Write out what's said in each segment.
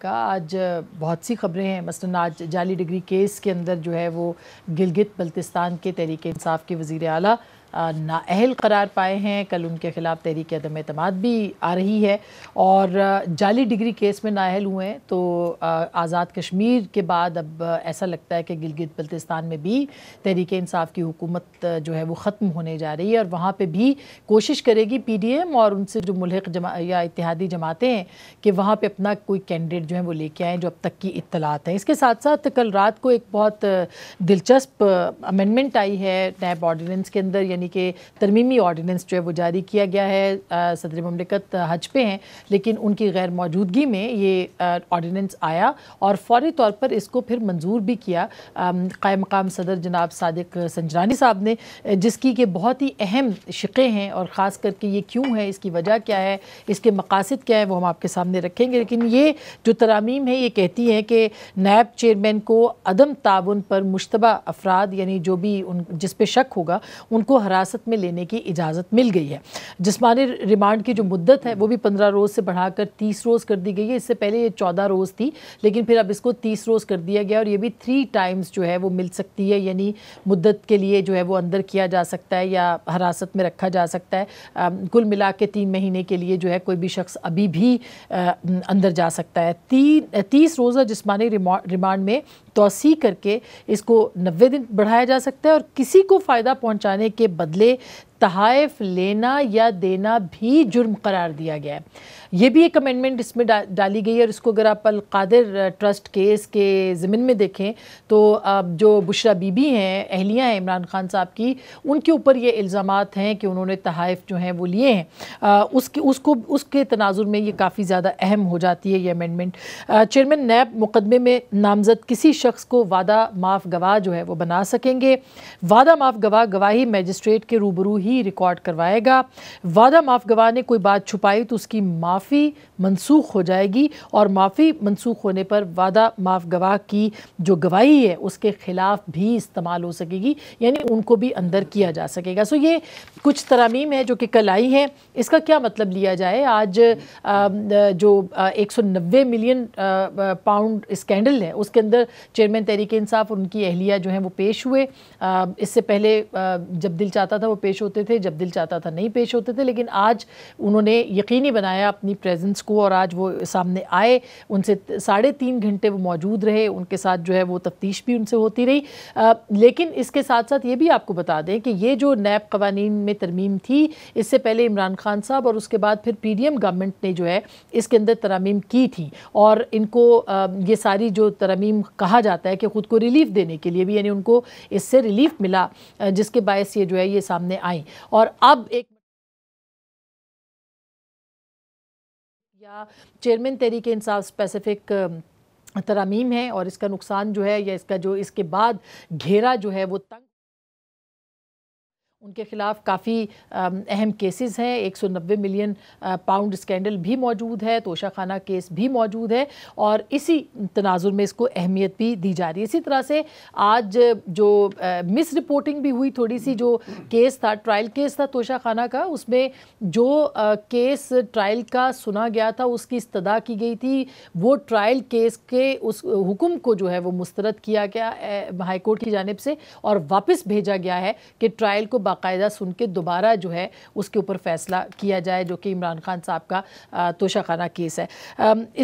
का आज बहुत सी खबरें हैं मसलन आज जाली डिग्री केस के अंदर जो है वो गिलगित बल्तिस्तान के तहरीक इंसाफ के वज़ी अली नाअहल करार पाए हैं कल उनके ख़िलाफ़ तहरीक अदम अतमाद भी आ रही है और जाली डिग्री केस में नाअहल हुए तो आज़ाद कश्मीर के बाद अब ऐसा लगता है कि गिलगित बल्तिस्तान में भी तहरीक इंसाफ की हुकूमत जो है वो ख़त्म होने जा रही है और वहाँ पर भी कोशिश करेगी पी डी एम और उनसे जो मुलक जमा या इतिहादी जमातें हैं कि वहाँ पर अपना कोई कैंडिडेट जो है वो लेके आएँ जो अब तक की इतलात हैं इसके साथ साथ कल रात को एक बहुत दिलचस्प अमेंडमेंट आई है नैब ऑर्डीनेंस के अंदर यानी यानी कि तरमीमी ऑर्डीनेंस जो है वो जारी किया गया है सदर ममलिकत हज पे हैं लेकिन उनकी गैर मौजूदगी में ये ऑर्डीनेंस आया और फौरी तौर पर इसको फिर मंजूर भी किया कायम मकाम सदर जनाब सदक संजरानी साहब ने जिसकी के बहुत ही अहम शिक़ें हैं और ख़ास करके ये क्यों है इसकी वजह क्या है इसके मकासद क्या है वो हम आपके सामने रखेंगे लेकिन ये जो तरामीम है ये कहती हैं कि नायब चेयरमैन को अदम ताउन पर मुशतबा अफराद यानी जो भी उन जिस पे शक होगा उनको हरा हिरासत में लेने की इजाज़त मिल गई है जिसमानी रिमांड की जो मुद्दत है वो भी पंद्रह रोज़ से बढ़ाकर तीस रोज़ कर दी गई है इससे पहले ये चौदह रोज़ थी लेकिन फिर अब इसको तीस रोज़ कर दिया गया और ये भी थ्री टाइम्स जो है वो मिल सकती है यानी मुद्दत के लिए जो है वो अंदर किया जा सकता है या हिरासत में रखा जा सकता है कुल मिला के तीन महीने के लिए जो है कोई भी शख्स अभी भी अंदर जा सकता है तीन तीस रोज़ा जिसमानी रिमांड में तोसी करके इसको नब्बे दिन बढ़ाया जा सकता है और किसी को फ़ायदा पहुँचाने के बदले तहफ़ लेना या देना भी जुर्म करार दिया गया है ये भी एक अमेंडमेंट इसमें डा, डाली गई है और इसको अगर आप अलकादिर ट्रस्ट केस के ज़मीन में देखें तो आप जो बुशरा बीबी हैं अहलियाँ हैं इमरान खान साहब की उनके ऊपर ये इल्ज़ाम हैं कि उन्होंने तहफ़ जो हैं वो लिए हैं उसके उसको उसके तनाजुर में ये काफ़ी ज़्यादा अहम हो जाती है ये अमेंडमेंट चेयरमैन नैब मुकदमे में नामजद किसी शख्स को वादा माफ़ गवाह जो है वो बना सकेंगे वादा माफ़ गवाह गवाही मजिस्ट्रेट के रूबरू ही रिकॉर्ड करवाएगा वादा माफ़ गवाह ने कोई बात छुपाई तो उसकी माफ़ी मनसूख हो जाएगी और माफ़ी मनसूख होने पर वादा माफ़ गवाह की जो गवाही है उसके ख़िलाफ़ भी इस्तेमाल हो सकेगी यानी उनको भी अंदर किया जा सकेगा सो ये कुछ तरामीम है जो कि कल आई हैं इसका क्या मतलब लिया जाए आज जो एक सौ नब्बे मिलियन पाउंड स्कैंडल है उसके अंदर चेयरमैन तहरीक इंसाफ और उनकी अहलिया जो है वो पेश हुए इससे पहले जब दिल चाहता था वो पेश हो होते थे जब दिल चाहता था नहीं पेश होते थे लेकिन आज उन्होंने यकीनी बनाया अपनी प्रेजेंस को और आज वो सामने आए उनसे साढ़े तीन घंटे वो मौजूद रहे उनके साथ जो है वो तफ्तीश भी उनसे होती रही आ, लेकिन इसके साथ साथ ये भी आपको बता दें कि ये जो नैब कवानीन में तरमीम थी इससे पहले इमरान खान साहब और उसके बाद फिर पी डी एम गवर्नमेंट ने जो है इसके अंदर तरमीम की थी और इनको आ, ये सारी जो तरमीम कहा जाता है कि ख़ुद को रिलीफ देने के लिए भी यानी उनको इससे रिलीफ मिला जिसके बायस ये जो है ये सामने आई और अब एक या चेयरमैन तहरीक इंसाफ स्पेसिफिक तरामीम है और इसका नुकसान जो है या इसका जो इसके बाद घेरा जो है वो तंग उनके खिलाफ काफ़ी अहम केसेस हैं 190 मिलियन पाउंड स्कैंडल भी मौजूद है तोशा खाना केस भी मौजूद है और इसी तनाजुर में इसको अहमियत भी दी जा रही है इसी तरह से आज जो मिस रिपोर्टिंग भी हुई थोड़ी सी जो केस था ट्रायल केस था तोशा खाना का उसमें जो केस ट्रायल का सुना गया था उसकी इस्तदा की गई थी वो ट्रायल केस के उस हुक्म को जो है वो मुस्तरद किया गया हाईकोर्ट की जानब से और वापस भेजा गया है कि ट्रायल को बाकायदा सुन के दोबारा जो है उसके ऊपर फैसला किया जाए जो कि इमरान खान साहब का तोशाखाना केस है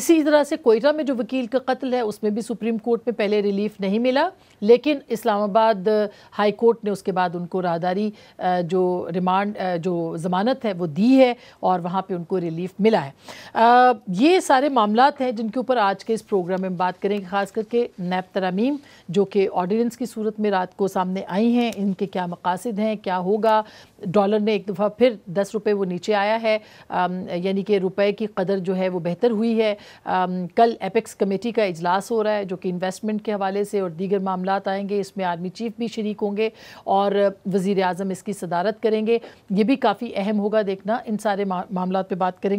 इसी तरह से कोयटा में जो वकील का कत्ल है उसमें भी सुप्रीम कोर्ट में पहले रिलीफ नहीं मिला लेकिन इस्लामाबाद हाई कोर्ट ने उसके बाद उनको राहदारी जो रिमांड जो ज़मानत है वो दी है और वहाँ पे उनको रिलीफ मिला है ये सारे मामला हैं जिनके ऊपर आज के इस प्रोग्राम में बात करेंगे ख़ास करके नैब तरमीम जो कि ऑर्डीनेंस की सूरत में रात को सामने आई हैं इनके क्या मकासद हैं क्या होगा डॉलर ने एक दफ़ा फिर दस रुपये वो नीचे आया है यानी कि रुपए की कदर जो है वो बेहतर हुई है आम, कल एपेक्स कमेटी का इजलास हो रहा है जो कि इन्वेस्टमेंट के हवाले से और दीगर मामला आएंगे इसमें आर्मी चीफ भी शरीक होंगे और वज़ी अजम इसकी सदारत करेंगे ये भी काफ़ी अहम होगा देखना इन सारे मामला पर बात करेंगे